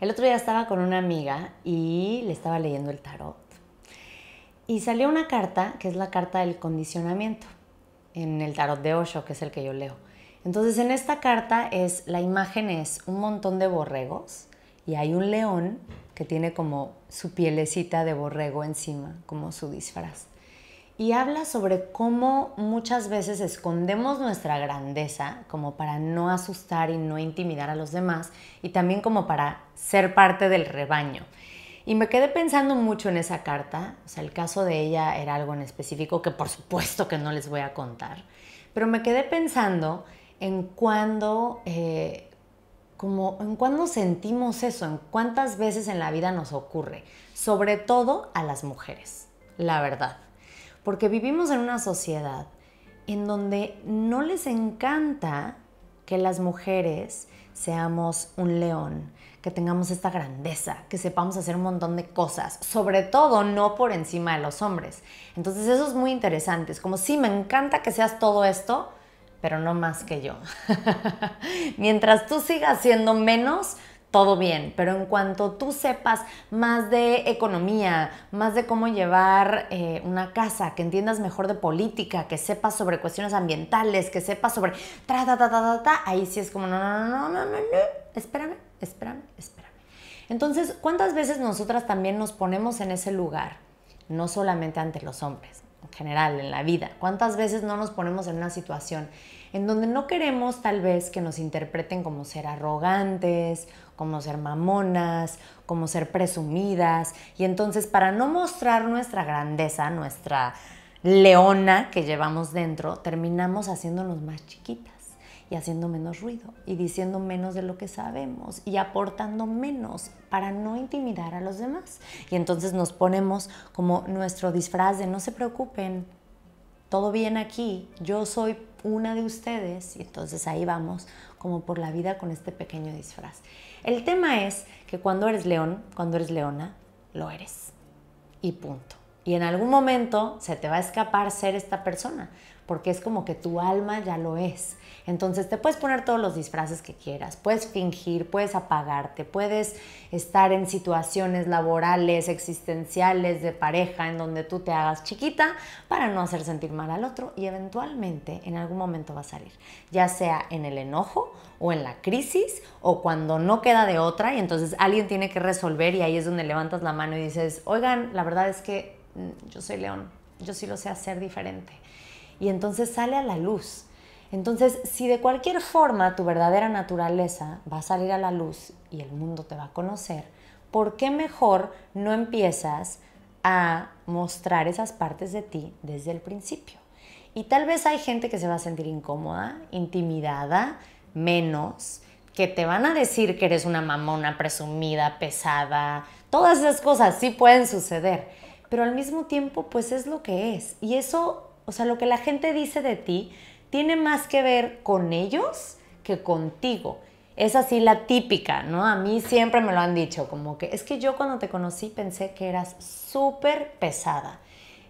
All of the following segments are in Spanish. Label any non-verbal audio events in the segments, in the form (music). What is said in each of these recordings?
El otro día estaba con una amiga y le estaba leyendo el tarot. Y salió una carta, que es la carta del condicionamiento, en el tarot de Osho, que es el que yo leo. Entonces en esta carta es, la imagen es un montón de borregos y hay un león que tiene como su pielecita de borrego encima, como su disfraz y habla sobre cómo muchas veces escondemos nuestra grandeza como para no asustar y no intimidar a los demás y también como para ser parte del rebaño. Y me quedé pensando mucho en esa carta, o sea, el caso de ella era algo en específico que por supuesto que no les voy a contar, pero me quedé pensando en cuándo, eh, en cuándo sentimos eso, en cuántas veces en la vida nos ocurre, sobre todo a las mujeres, la verdad. Porque vivimos en una sociedad en donde no les encanta que las mujeres seamos un león, que tengamos esta grandeza, que sepamos hacer un montón de cosas, sobre todo no por encima de los hombres. Entonces eso es muy interesante, es como si me encanta que seas todo esto, pero no más que yo. (laughs) Mientras tú sigas siendo menos, todo bien, pero en cuanto tú sepas más de economía, más de cómo llevar eh, una casa, que entiendas mejor de política, que sepas sobre cuestiones ambientales, que sepas sobre ta, ta, ta, ta, ahí sí es como, no, no, no, no, no, no, espérame, espérame, espérame. Entonces, ¿cuántas veces nosotras también nos ponemos en ese lugar? No solamente ante los hombres, en general, en la vida. ¿Cuántas veces no nos ponemos en una situación en donde no queremos tal vez que nos interpreten como ser arrogantes, como ser mamonas, como ser presumidas? Y entonces para no mostrar nuestra grandeza, nuestra leona que llevamos dentro, terminamos haciéndonos más chiquitas y haciendo menos ruido y diciendo menos de lo que sabemos y aportando menos para no intimidar a los demás. Y entonces nos ponemos como nuestro disfraz de no se preocupen, todo bien aquí, yo soy una de ustedes y entonces ahí vamos como por la vida con este pequeño disfraz. El tema es que cuando eres león, cuando eres leona, lo eres. Y punto. Y en algún momento se te va a escapar ser esta persona, porque es como que tu alma ya lo es. Entonces te puedes poner todos los disfraces que quieras, puedes fingir, puedes apagarte, puedes estar en situaciones laborales, existenciales, de pareja, en donde tú te hagas chiquita para no hacer sentir mal al otro y eventualmente en algún momento va a salir, ya sea en el enojo o en la crisis o cuando no queda de otra y entonces alguien tiene que resolver y ahí es donde levantas la mano y dices, oigan, la verdad es que mm, yo soy león, yo sí lo sé hacer diferente y entonces sale a la luz. Entonces, si de cualquier forma tu verdadera naturaleza va a salir a la luz y el mundo te va a conocer, ¿por qué mejor no empiezas a mostrar esas partes de ti desde el principio? Y tal vez hay gente que se va a sentir incómoda, intimidada, menos, que te van a decir que eres una mamona presumida, pesada, todas esas cosas sí pueden suceder, pero al mismo tiempo pues es lo que es y eso o sea, lo que la gente dice de ti tiene más que ver con ellos que contigo. Es así la típica, ¿no? A mí siempre me lo han dicho, como que es que yo cuando te conocí pensé que eras súper pesada.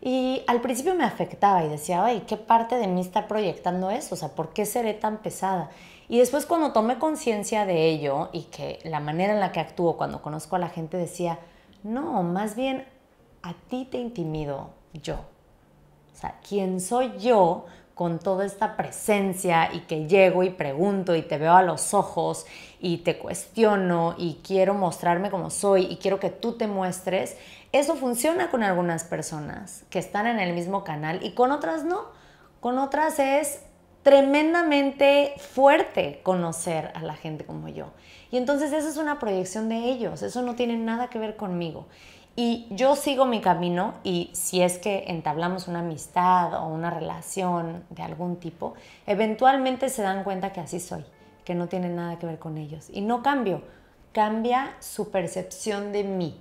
Y al principio me afectaba y decía, ay, ¿qué parte de mí está proyectando eso? O sea, ¿por qué seré tan pesada? Y después cuando tomé conciencia de ello y que la manera en la que actúo cuando conozco a la gente decía, no, más bien a ti te intimido yo. O sea, ¿quién soy yo con toda esta presencia y que llego y pregunto y te veo a los ojos y te cuestiono y quiero mostrarme como soy y quiero que tú te muestres, eso funciona con algunas personas que están en el mismo canal y con otras no. Con otras es tremendamente fuerte conocer a la gente como yo. Y entonces eso es una proyección de ellos, eso no tiene nada que ver conmigo. Y yo sigo mi camino y si es que entablamos una amistad o una relación de algún tipo, eventualmente se dan cuenta que así soy, que no tiene nada que ver con ellos. Y no cambio, cambia su percepción de mí.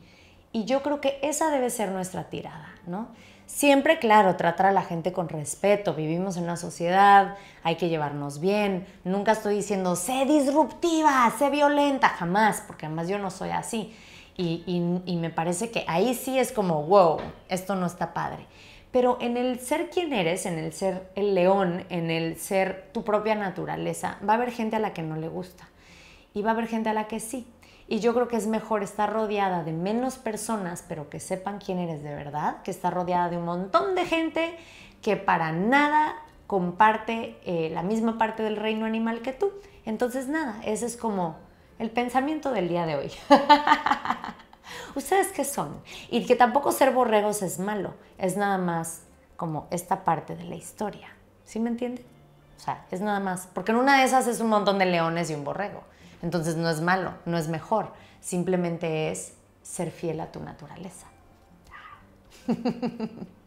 Y yo creo que esa debe ser nuestra tirada, ¿no? Siempre, claro, tratar a la gente con respeto. Vivimos en una sociedad, hay que llevarnos bien. Nunca estoy diciendo, sé disruptiva, sé violenta, jamás, porque además yo no soy así y, me parece que ahí sí es como, wow, esto no está padre. Pero en el ser quien eres, en el ser el león, en el ser tu propia naturaleza, va a haber gente a la que no le gusta y va a haber gente a la que sí. Y yo creo que es mejor estar rodeada de menos personas, pero que sepan quién eres de verdad, que estar rodeada de un montón de gente que para nada comparte eh, la misma parte del reino animal que tú. Entonces, nada, ese es como el pensamiento del día de hoy. (laughs) ¿ustedes qué son? Y que tampoco ser borregos es malo, es nada más como esta parte de la historia. ¿Sí me entiende? O sea, es nada más. Porque en una de esas es un montón de leones y un borrego. Entonces no es malo, no es mejor. Simplemente es ser fiel a tu naturaleza. (laughs)